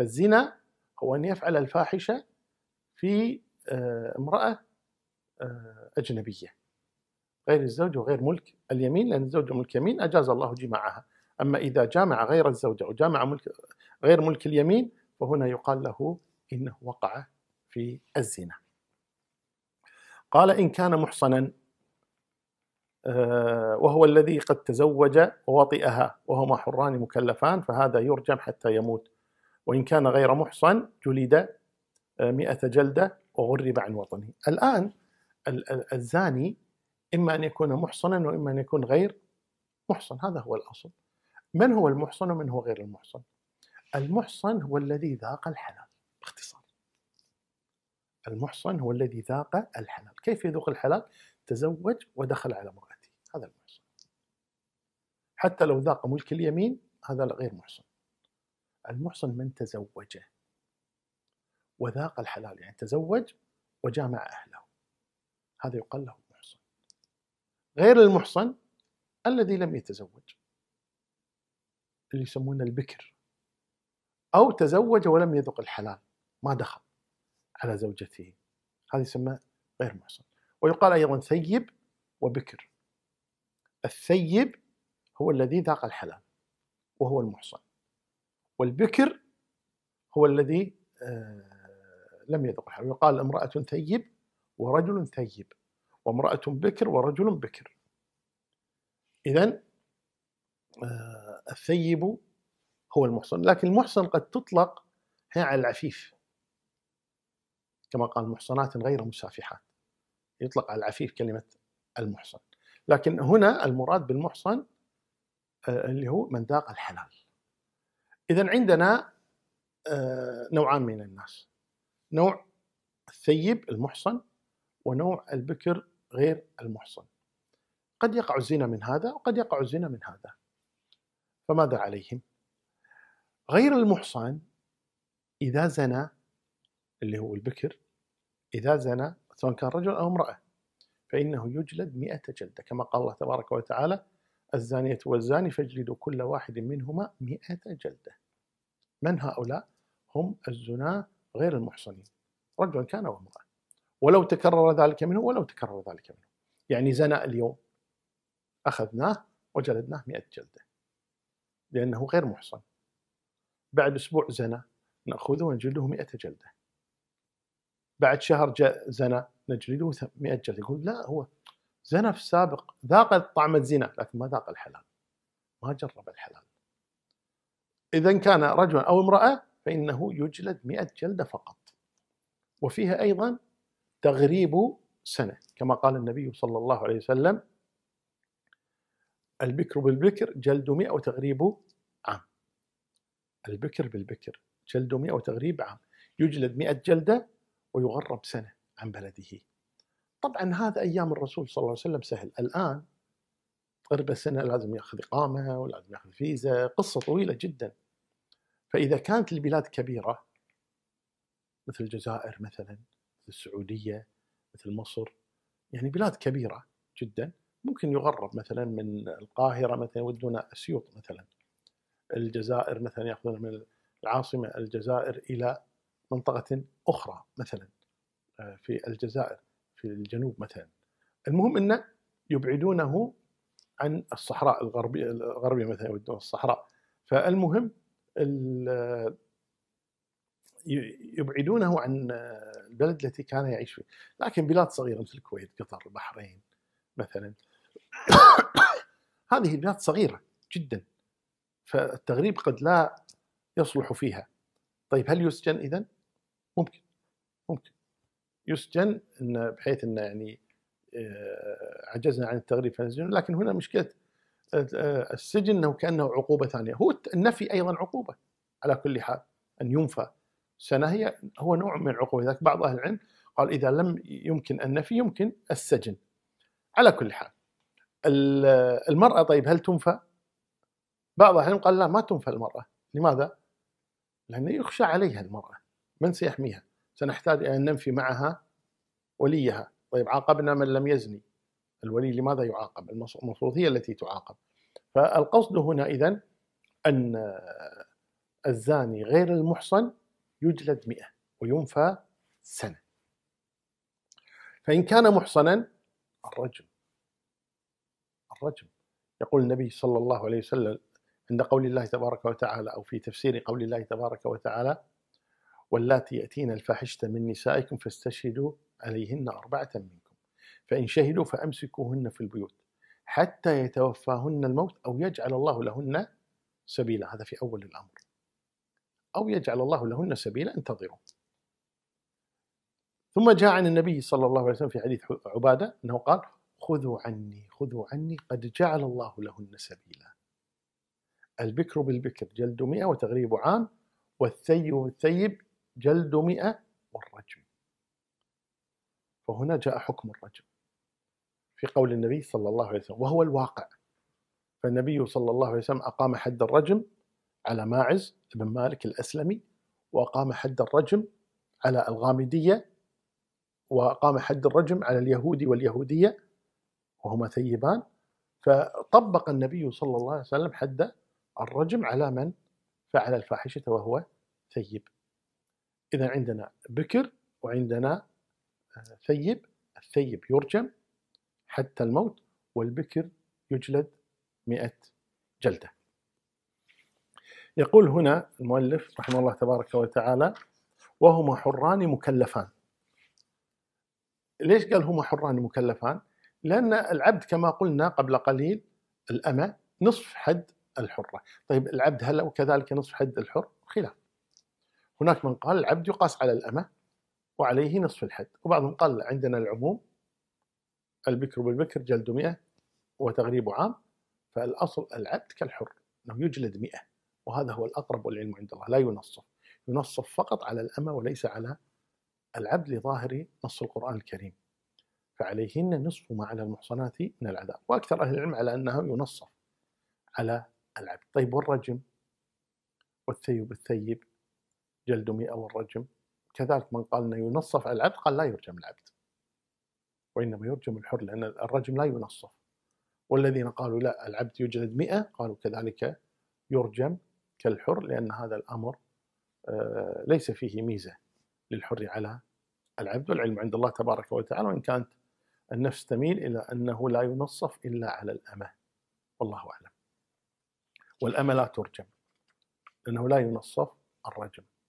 فالزنا هو أن يفعل الفاحشة في آه، امرأة آه، أجنبية غير الزوج وغير ملك اليمين لأن الزوج ملك يمين أجاز الله جماعها أما إذا جامع غير الزوجة أو جامع ملك غير ملك اليمين فهنا يقال له إنه وقع في الزنا قال إن كان محصنا آه، وهو الذي قد تزوج ووطئها وهما حران مكلفان فهذا يرجم حتى يموت وإن كان غير محصن جلد آه، مئة جلدة وغرب عن وطنه الآن الزاني إما أن يكون محصنا وإما أن يكون غير محصن هذا هو الأصل من هو المحصن ومن هو غير المحصن المحصن هو الذي ذاق الحلال باختصار المحصن هو الذي ذاق الحلال كيف يذوق الحلال تزوج ودخل على امرأته هذا المحصن حتى لو ذاق ملك اليمين هذا غير محصن المحصن من تزوج وذاق الحلال يعني تزوج وجامع أهله هذا يقال له محصن غير المحصن الذي لم يتزوج اللي يسمونه البكر أو تزوج ولم يذق الحلال ما دخل على زوجته هذا يسمى غير محصن ويقال أيضا ثيب وبكر الثيب هو الذي ذاق الحلال وهو المحصن والبكر هو الذي آه، لم يذق الحلال يقال امرأة ثيب ورجل ثيب وامرأة بكر ورجل بكر إذا آه، الثيب هو المحصن لكن المحصن قد تطلق هي على العفيف كما قال محصنات غير مسافحات يطلق على العفيف كلمة المحصن لكن هنا المراد بالمحصن آه، اللي هو من ذاق الحلال إذا عندنا آه، نوعان من الناس نوع الثيب المحصن ونوع البكر غير المحصن قد يقع الزنا من هذا وقد يقع الزنا من هذا فماذا عليهم غير المحصن إذا زنى اللي هو البكر إذا زنى سواء كان رجل أو امرأة فإنه يجلد مئة جلدة كما قال الله تبارك وتعالى الزانية والزاني فاجلدوا كل واحد منهما مئة جلدة من هؤلاء؟ هم الزناة غير المحصنين رجلا كان وامرأة ولو تكرر ذلك منه ولو تكرر ذلك منه يعني زنا اليوم أخذناه وجلدناه مئة جلدة لأنه غير محصن بعد أسبوع زنا نأخذه ونجلده مئة جلدة بعد شهر زنا نجلده مئة جلدة يقول لا هو زنا في السابق ذاق طعم الزنا لكن ما ذاق الحلال ما جرب الحلال إذا كان رجلا أو امرأة فإنه يجلد مئة جلدة فقط وفيها أيضا تغريب سنة كما قال النبي صلى الله عليه وسلم البكر بالبكر جلد مئة وتغريب عام البكر بالبكر جلد مئة وتغريب عام يجلد مئة جلدة ويغرب سنة عن بلده طبعا هذا أيام الرسول صلى الله عليه وسلم سهل الآن قرب سنة لازم ياخذ إقامة ولازم ياخذ فيزا قصة طويلة جدا فإذا كانت البلاد كبيرة مثل الجزائر مثلا مثل السعودية مثل مصر يعني بلاد كبيرة جدا ممكن يغرب مثلا من القاهرة مثلا يودون أسيوط مثلا الجزائر مثلا يأخذون من العاصمة الجزائر إلى منطقة أخرى مثلا آه، في الجزائر في الجنوب مثلا المهم أنه يبعدونه عن الصحراء الغربيه الغربيه مثلا يودون الصحراء فالمهم يبعدونه عن البلد التي كان يعيش فيه لكن بلاد صغيره مثل الكويت قطر البحرين مثلا هذه بلاد صغيره جدا فالتغريب قد لا يصلح فيها طيب هل يسجن اذا ممكن ممكن يسجن إن بحيث انه يعني آه، عجزنا عن التغريب في السجن لكن هنا مشكله آه، آه، السجن انه كانه عقوبه ثانيه هو النفي ايضا عقوبه على كل حال ان ينفى سنه هي هو نوع من العقوبه لذلك بعض اهل العلم قال اذا لم يمكن النفي يمكن السجن على كل حال المراه طيب هل تنفى؟ بعض اهل العلم قال لا ما تنفى المراه لماذا؟ لانه يخشى عليها المراه من سيحميها؟ سنحتاج ان ننفي معها وليها طيب عاقبنا من لم يزني الولي لماذا يعاقب المفروض هي التي تعاقب فالقصد هنا إذا أن الزاني غير المحصن يجلد مئة وينفى سنة فإن كان محصنا الرجم الرجم يقول النبي صلى الله عليه وسلم عند قول الله تبارك وتعالى أو في تفسير قول الله تبارك وتعالى واللاتي يأتين الفاحشة من نسائكم فاستشهدوا عليهن أربعة منكم فإن شهدوا فأمسكوهن في البيوت حتى يتوفاهن الموت أو يجعل الله لهن سبيلا هذا في أول الأمر أو يجعل الله لهن سبيلا انتظروا ثم جاء عن النبي صلى الله عليه وسلم في حديث عبادة أنه قال خذوا عني خذوا عني قد جعل الله لهن سبيلا البكر بالبكر جلد مئة وتغريب عام والثيب بالثيب جلد مئة والرجم فهنا جاء حكم الرجم في قول النبي صلى الله عليه وسلم وهو الواقع فالنبي صلى الله عليه وسلم أقام حد الرجم على ماعز بن مالك الأسلمي وأقام حد الرجم على الغامدية وأقام حد الرجم على اليهودي واليهودية وهما ثيبان فطبق النبي صلى الله عليه وسلم حد الرجم على من فعل الفاحشة وهو ثيب إذا عندنا بكر وعندنا آه، ثيب الثيب يرجم حتى الموت والبكر يجلد مئة جلدة يقول هنا المؤلف رحمه الله تبارك وتعالى وهما حران مكلفان ليش قال هما حران مكلفان لأن العبد كما قلنا قبل قليل الأمة نصف حد الحرة طيب العبد هل وكذلك نصف حد الحر خلاف هناك من قال العبد يقاس على الأمة وعليه نصف الحد وبعضهم قال عندنا العموم البكر بالبكر جلد مئة وتغريب عام فالأصل العبد كالحر أنه يجلد مئة وهذا هو الأقرب والعلم عند الله لا ينصف ينصف فقط على الأمة وليس على العبد لظاهر نص القرآن الكريم فعليهن نصف ما على المحصنات من العذاب وأكثر أهل العلم على أنه ينصف على العبد طيب والرجم والثيب الثيب جلد مئة والرجم كذلك من قال أنه ينصف العبد قال لا يرجم العبد وإنما يرجم الحر لأن الرجم لا ينصف والذين قالوا لا العبد يجلد مئة قالوا كذلك يرجم كالحر لأن هذا الأمر آه، ليس فيه ميزة للحر على العبد والعلم عند الله تبارك وتعالى وإن كانت النفس تميل إلى أنه لا ينصف إلا على الأمة والله أعلم والأمة لا ترجم لأنه لا ينصف الرجم